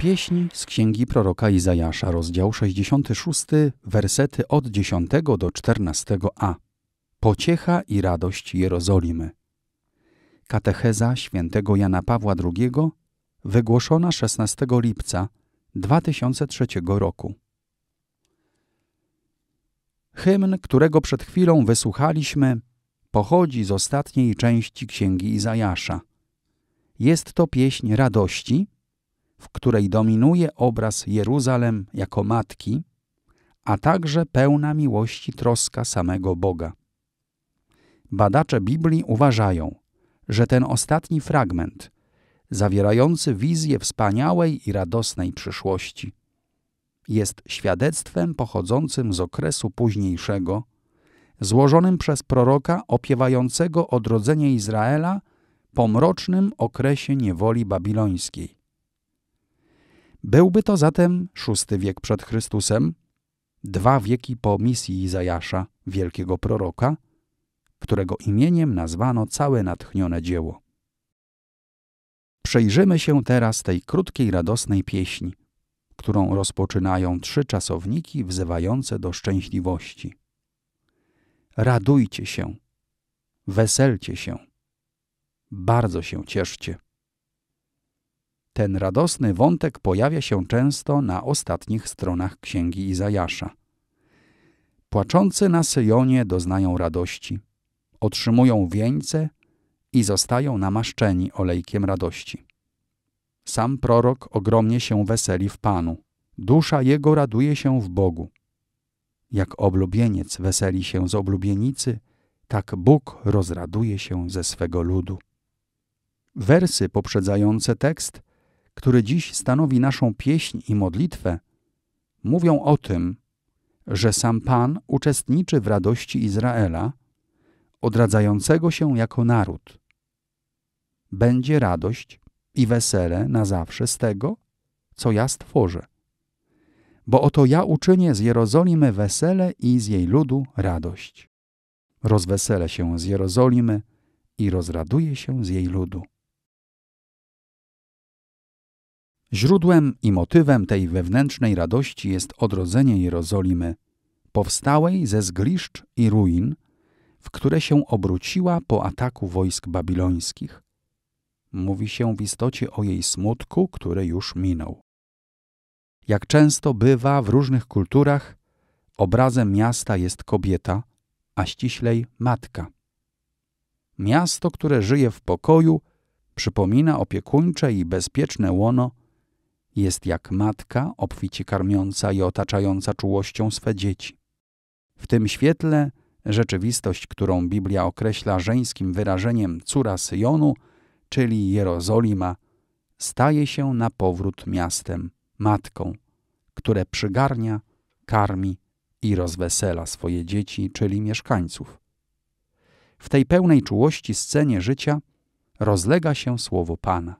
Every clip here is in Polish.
Pieśń z księgi proroka Izajasza, rozdział 66, wersety od 10 do 14 a. Pociecha i radość Jerozolimy. Katecheza świętego Jana Pawła II, wygłoszona 16 lipca 2003 roku. Hymn, którego przed chwilą wysłuchaliśmy, pochodzi z ostatniej części księgi Izajasza. Jest to pieśń radości, w której dominuje obraz Jeruzalem jako matki, a także pełna miłości troska samego Boga. Badacze Biblii uważają, że ten ostatni fragment, zawierający wizję wspaniałej i radosnej przyszłości, jest świadectwem pochodzącym z okresu późniejszego, złożonym przez proroka opiewającego odrodzenie Izraela po mrocznym okresie niewoli babilońskiej. Byłby to zatem szósty wiek przed Chrystusem, dwa wieki po misji Izajasza, wielkiego proroka, którego imieniem nazwano całe natchnione dzieło. Przejrzymy się teraz tej krótkiej, radosnej pieśni, którą rozpoczynają trzy czasowniki wzywające do szczęśliwości. Radujcie się, weselcie się, bardzo się cieszcie. Ten radosny wątek pojawia się często na ostatnich stronach Księgi Izajasza. Płaczący na Syjonie doznają radości, otrzymują wieńce i zostają namaszczeni olejkiem radości. Sam prorok ogromnie się weseli w Panu. Dusza jego raduje się w Bogu. Jak oblubieniec weseli się z oblubienicy, tak Bóg rozraduje się ze swego ludu. Wersy poprzedzające tekst który dziś stanowi naszą pieśń i modlitwę, mówią o tym, że sam Pan uczestniczy w radości Izraela, odradzającego się jako naród. Będzie radość i wesele na zawsze z tego, co ja stworzę. Bo oto ja uczynię z Jerozolimy wesele i z jej ludu radość. Rozwesele się z Jerozolimy i rozraduje się z jej ludu. Źródłem i motywem tej wewnętrznej radości jest odrodzenie Jerozolimy, powstałej ze zgliszcz i ruin, w które się obróciła po ataku wojsk babilońskich. Mówi się w istocie o jej smutku, który już minął. Jak często bywa w różnych kulturach, obrazem miasta jest kobieta, a ściślej matka. Miasto, które żyje w pokoju, przypomina opiekuńcze i bezpieczne łono jest jak matka obficie karmiąca i otaczająca czułością swe dzieci. W tym świetle rzeczywistość, którą Biblia określa żeńskim wyrażeniem córa Syjonu, czyli Jerozolima, staje się na powrót miastem, matką, które przygarnia, karmi i rozwesela swoje dzieci, czyli mieszkańców. W tej pełnej czułości scenie życia rozlega się słowo Pana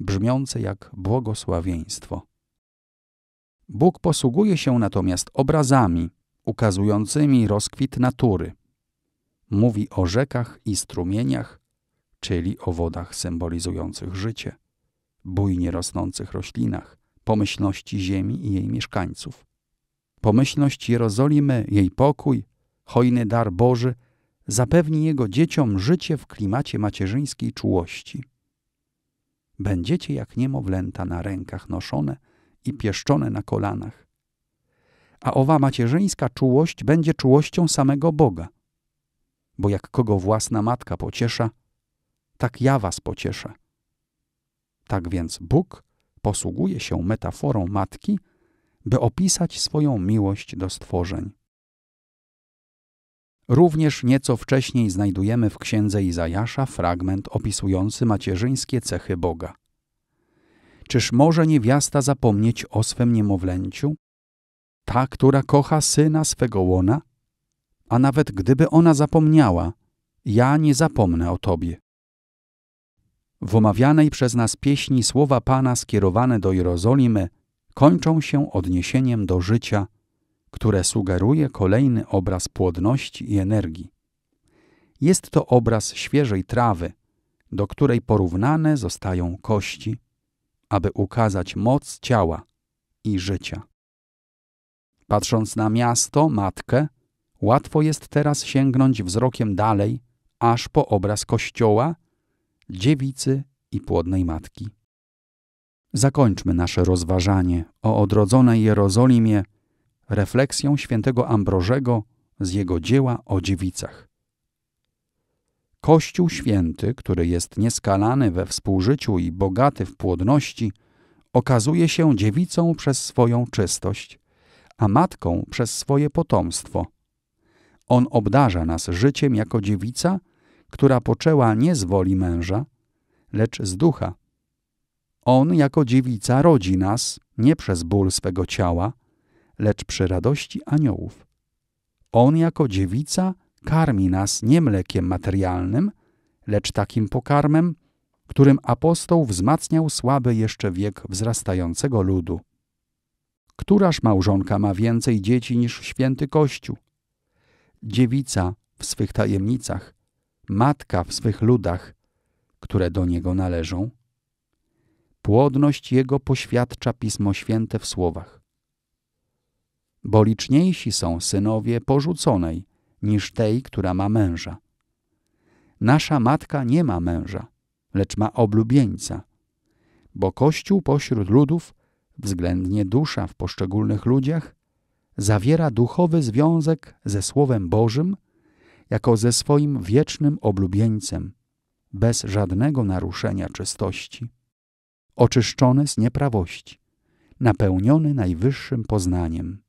brzmiące jak błogosławieństwo. Bóg posługuje się natomiast obrazami ukazującymi rozkwit natury. Mówi o rzekach i strumieniach, czyli o wodach symbolizujących życie, bujnie rosnących roślinach, pomyślności ziemi i jej mieszkańców. Pomyślność Jerozolimy, jej pokój, hojny dar Boży zapewni jego dzieciom życie w klimacie macierzyńskiej czułości. Będziecie jak niemowlęta na rękach noszone i pieszczone na kolanach. A owa macierzyńska czułość będzie czułością samego Boga. Bo jak kogo własna matka pociesza, tak ja was pocieszę. Tak więc Bóg posługuje się metaforą matki, by opisać swoją miłość do stworzeń. Również nieco wcześniej znajdujemy w księdze Izajasza fragment opisujący macierzyńskie cechy Boga. Czyż może niewiasta zapomnieć o swym niemowlęciu? Ta, która kocha syna swego łona? A nawet gdyby ona zapomniała, ja nie zapomnę o tobie. W omawianej przez nas pieśni słowa Pana skierowane do Jerozolimy kończą się odniesieniem do życia które sugeruje kolejny obraz płodności i energii. Jest to obraz świeżej trawy, do której porównane zostają kości, aby ukazać moc ciała i życia. Patrząc na miasto, matkę, łatwo jest teraz sięgnąć wzrokiem dalej, aż po obraz kościoła, dziewicy i płodnej matki. Zakończmy nasze rozważanie o odrodzonej Jerozolimie refleksją świętego Ambrożego z jego dzieła o dziewicach. Kościół święty, który jest nieskalany we współżyciu i bogaty w płodności, okazuje się dziewicą przez swoją czystość, a matką przez swoje potomstwo. On obdarza nas życiem jako dziewica, która poczęła nie z woli męża, lecz z ducha. On jako dziewica rodzi nas nie przez ból swego ciała, lecz przy radości aniołów. On jako dziewica karmi nas nie mlekiem materialnym, lecz takim pokarmem, którym apostoł wzmacniał słaby jeszcze wiek wzrastającego ludu. Któraż małżonka ma więcej dzieci niż święty Kościół? Dziewica w swych tajemnicach, matka w swych ludach, które do niego należą. Płodność jego poświadcza Pismo Święte w słowach bo liczniejsi są synowie porzuconej niż tej, która ma męża. Nasza matka nie ma męża, lecz ma oblubieńca, bo Kościół pośród ludów, względnie dusza w poszczególnych ludziach, zawiera duchowy związek ze Słowem Bożym jako ze swoim wiecznym oblubieńcem, bez żadnego naruszenia czystości, oczyszczony z nieprawości, napełniony najwyższym poznaniem.